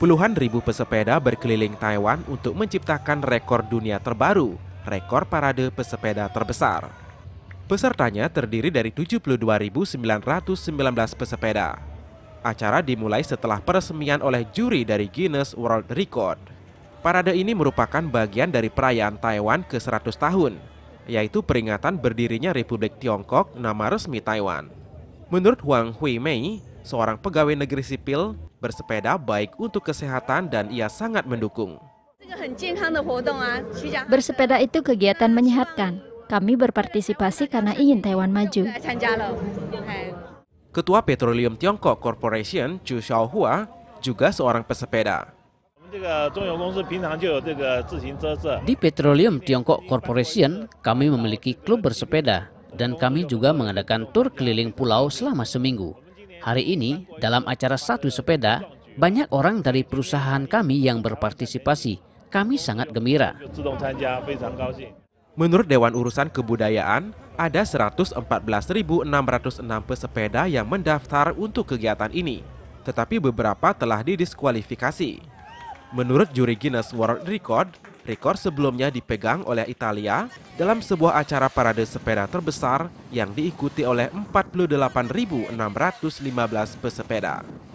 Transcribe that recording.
Puluhan ribu pesepeda berkeliling Taiwan untuk menciptakan rekor dunia terbaru, rekor parade pesepeda terbesar. Pesertanya terdiri dari 72.919 pesepeda. Acara dimulai setelah peresmian oleh juri dari Guinness World Record. Parade ini merupakan bagian dari perayaan Taiwan ke 100 tahun, yaitu peringatan berdirinya Republik Tiongkok nama resmi Taiwan. Menurut Huang Hui Mei, seorang pegawai negeri sipil, bersepeda baik untuk kesehatan dan ia sangat mendukung. Bersepeda itu kegiatan menyehatkan. Kami berpartisipasi karena ingin Taiwan maju. Ketua Petroleum Tiongkok Corporation, Chu Xiaohua, juga seorang pesepeda. Di Petroleum Tiongkok Corporation, kami memiliki klub bersepeda dan kami juga mengadakan tur keliling pulau selama seminggu. Hari ini, dalam acara satu sepeda, banyak orang dari perusahaan kami yang berpartisipasi. Kami sangat gembira. Menurut Dewan Urusan Kebudayaan, ada 114.606 pesepeda yang mendaftar untuk kegiatan ini, tetapi beberapa telah didiskualifikasi. Menurut juri Guinness World Record, Rekor sebelumnya dipegang oleh Italia dalam sebuah acara parade sepeda terbesar yang diikuti oleh 48.615 pesepeda.